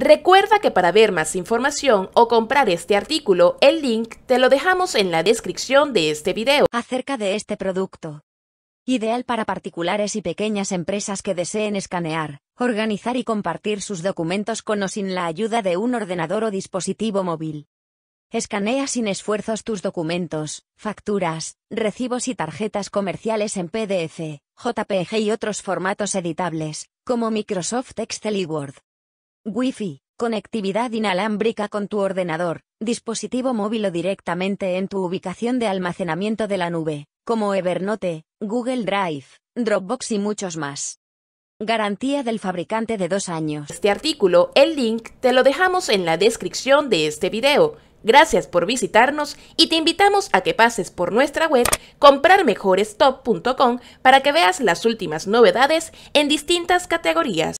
Recuerda que para ver más información o comprar este artículo, el link te lo dejamos en la descripción de este video. Acerca de este producto. Ideal para particulares y pequeñas empresas que deseen escanear, organizar y compartir sus documentos con o sin la ayuda de un ordenador o dispositivo móvil. Escanea sin esfuerzos tus documentos, facturas, recibos y tarjetas comerciales en PDF, JPG y otros formatos editables, como Microsoft Excel y Word. Wi-Fi, conectividad inalámbrica con tu ordenador, dispositivo móvil o directamente en tu ubicación de almacenamiento de la nube, como Evernote, Google Drive, Dropbox y muchos más. Garantía del fabricante de dos años. Este artículo, el link, te lo dejamos en la descripción de este video. Gracias por visitarnos y te invitamos a que pases por nuestra web comprarmejorestop.com para que veas las últimas novedades en distintas categorías.